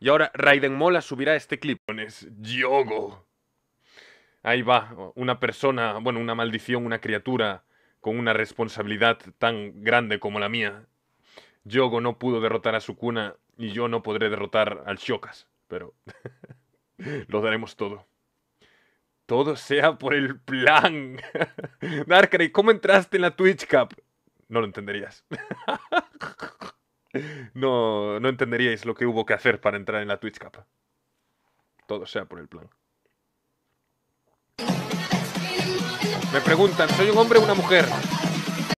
Y ahora Raiden Mola subirá este clip. Es Yogo. Ahí va, una persona, bueno, una maldición, una criatura con una responsabilidad tan grande como la mía. Yogo no pudo derrotar a Sukuna y yo no podré derrotar al Shokas, pero lo daremos todo. Todo sea por el plan. Darkrai, ¿cómo entraste en la Twitch Cup? No lo entenderías. no, no entenderíais lo que hubo que hacer para entrar en la Twitch capa. Todo sea por el plan. Me preguntan, ¿soy un hombre o una mujer?